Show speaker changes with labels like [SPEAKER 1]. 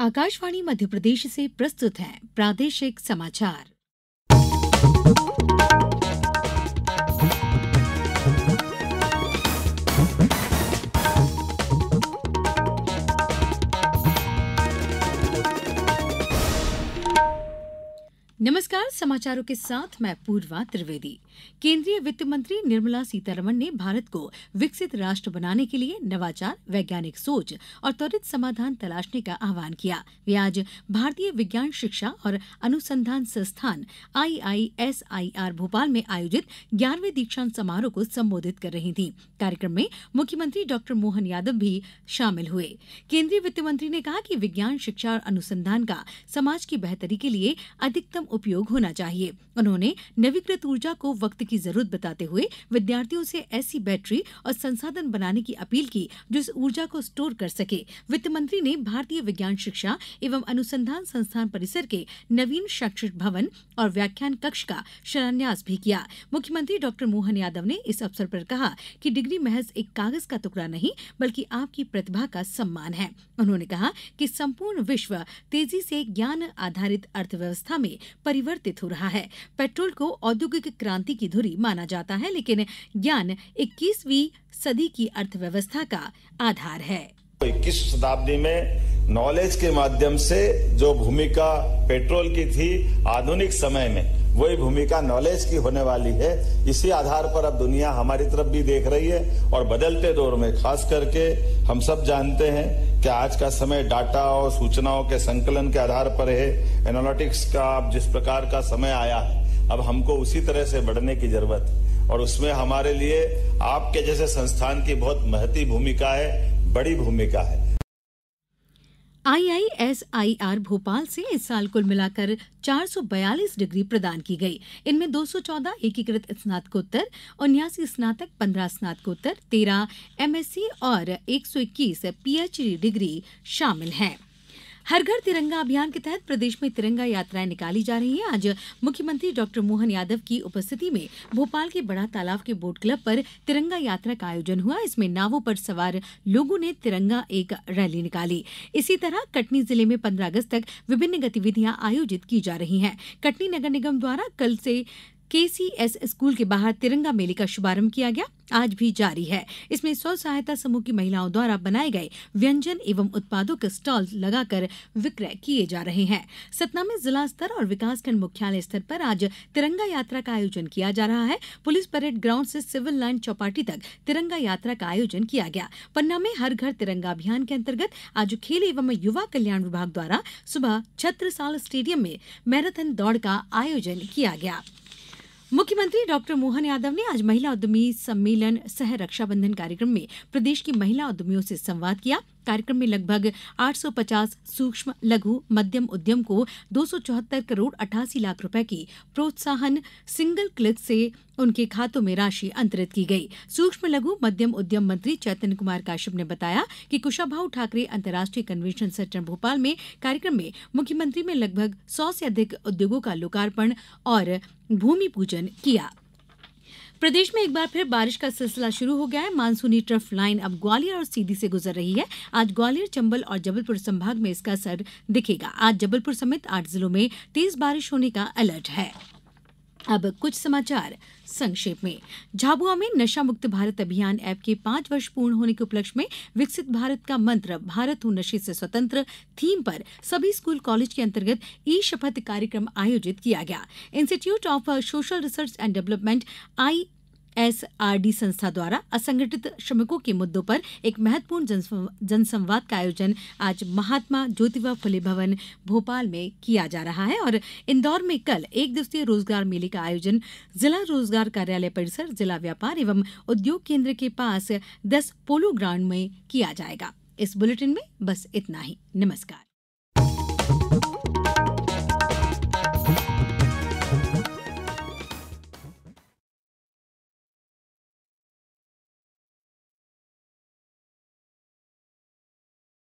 [SPEAKER 1] आकाशवाणी मध्यप्रदेश से प्रस्तुत है प्रादेशिक समाचार नमस्कार समाचारों के साथ मैं पूर्वा त्रिवेदी केंद्रीय वित्त मंत्री निर्मला सीतारमण ने भारत को विकसित राष्ट्र बनाने के लिए नवाचार वैज्ञानिक सोच और त्वरित समाधान तलाशने का आह्वान किया वे आज भारतीय विज्ञान शिक्षा और अनुसंधान संस्थान आईआईएसआईआर भोपाल में आयोजित ग्यारहवें दीक्षांत समारोह को संबोधित कर रही थी कार्यक्रम में मुख्यमंत्री डॉक्टर मोहन यादव भी शामिल हुए केंद्रीय वित्त मंत्री ने कहा कि विज्ञान शिक्षा और अनुसंधान का समाज की बेहतरी के लिए अधिकतम उपयोग होना चाहिए उन्होंने नवीकृत ऊर्जा को वक्त की जरूरत बताते हुए विद्यार्थियों से ऐसी बैटरी और संसाधन बनाने की अपील की जो इस ऊर्जा को स्टोर कर सके वित्त मंत्री ने भारतीय विज्ञान शिक्षा एवं अनुसंधान संस्थान परिसर के नवीन शैक्षिक भवन और व्याख्यान कक्ष का शिलान्यास भी किया मुख्यमंत्री डॉक्टर मोहन यादव ने इस अवसर पर कहा कि डिग्री महज एक कागज का टुकड़ा नहीं बल्कि आपकी प्रतिभा का सम्मान है उन्होंने कहा कि संपूर्ण विश्व तेजी से ज्ञान आधारित अर्थव्यवस्था में परिवर्तित हो रहा है पेट्रोल को औद्योगिक क्रांति सदी की धुरी माना जाता है लेकिन ज्ञान 21वीं सदी की अर्थव्यवस्था का आधार है
[SPEAKER 2] तो इक्कीस शताब्दी में नॉलेज के माध्यम से जो भूमिका पेट्रोल की थी आधुनिक समय में वही भूमिका नॉलेज की होने वाली है इसी आधार पर अब दुनिया हमारी तरफ भी देख रही है और बदलते दौर में खास करके हम सब जानते हैं कि आज का समय डाटा और सूचनाओं के संकलन के आधार पर है एनालिटिक्स का जिस प्रकार का समय आया है अब हमको उसी तरह से बढ़ने की जरूरत है और उसमें हमारे लिए आपके जैसे संस्थान की बहुत महती भूमिका है बड़ी भूमिका है
[SPEAKER 1] आईआईएसआईआर भोपाल से इस साल कुल मिलाकर 442 डिग्री प्रदान की गई इनमें 214 एकीकृत स्नातकोत्तर उन्यासी स्नातक 15 स्नातकोत्तर 13 एमएससी और 121 पीएचडी डिग्री शामिल हैं हर घर तिरंगा अभियान के तहत प्रदेश में तिरंगा यात्राएं निकाली जा रही है आज मुख्यमंत्री डॉक्टर मोहन यादव की उपस्थिति में भोपाल के बड़ा तालाब के बोट क्लब पर तिरंगा यात्रा का आयोजन हुआ इसमें नावों पर सवार लोगों ने तिरंगा एक रैली निकाली इसी तरह कटनी जिले में पंद्रह अगस्त तक विभिन्न गतिविधियां आयोजित की जा रही है कटनी नगर निगम द्वारा कल से केसीएस स्कूल के बाहर तिरंगा मेले का शुभारंभ किया गया आज भी जारी है इसमें स्व सहायता समूह की महिलाओं द्वारा बनाए गए व्यंजन एवं उत्पादों के स्टॉल लगाकर विक्रय किए जा रहे हैं सतना में जिला स्तर और विकासखंड मुख्यालय स्तर पर आज तिरंगा यात्रा का आयोजन किया जा रहा है पुलिस परेड ग्राउंड से सिविल लाइन चौपाटी तक तिरंगा यात्रा का आयोजन किया गया पन्ना में हर घर तिरंगा अभियान के अंतर्गत आज खेल एवं युवा कल्याण विभाग द्वारा सुबह छत्रसाल स्टेडियम में मैराथन दौड़ का आयोजन किया गया मुख्यमंत्री डॉक्टर मोहन यादव ने आज महिला उद्यमी सम्मेलन सह रक्षाबंधन कार्यक्रम में प्रदेश की महिला उद्यमियों से संवाद किया कार्यक्रम में लगभग 850 सूक्ष्म लघु मध्यम उद्यम को दो करोड़ अठासी लाख रुपए की प्रोत्साहन सिंगल क्लिक से उनके खातों में राशि अंतरित की गई सूक्ष्म लघु मध्यम उद्यम मंत्री चैतन्य कुमार काश्यप ने बताया कि कुशाभाऊ ठाकरे अंतर्राष्ट्रीय कन्वेंशन सेंटर भोपाल में कार्यक्रम में मुख्यमंत्री ने लगभग सौ से अधिक उद्योगों का लोकार्पण और भूमि पूजन किया प्रदेश में एक बार फिर बारिश का सिलसिला शुरू हो गया है मानसूनी ट्रफ लाइन अब ग्वालियर और सीधी से गुजर रही है आज ग्वालियर चंबल और जबलपुर संभाग में इसका असर दिखेगा आज जबलपुर समेत आठ जिलों में तेज बारिश होने का अलर्ट है अब कुछ समाचार संक्षेप में झाबुआ में नशा मुक्त भारत अभियान ऐप के पांच वर्ष पूर्ण होने के उपलक्ष्य में विकसित भारत का मंत्र भारत हो नशे से स्वतंत्र थीम पर सभी स्कूल कॉलेज के अंतर्गत ई शपथ कार्यक्रम आयोजित किया गया institute of social research and development I SRD संस्था द्वारा असंगठित श्रमिकों के मुद्दों पर एक महत्वपूर्ण जनसंवाद का आयोजन आज महात्मा ज्योतिबा फुले भवन भोपाल में किया जा रहा है और इंदौर में कल एक दिवसीय रोजगार मेले का आयोजन जिला रोजगार कार्यालय परिसर जिला व्यापार एवं उद्योग केंद्र के पास दस पोलो ग्राउंड में किया जाएगा इस बुलेटिन में बस इतना ही नमस्कार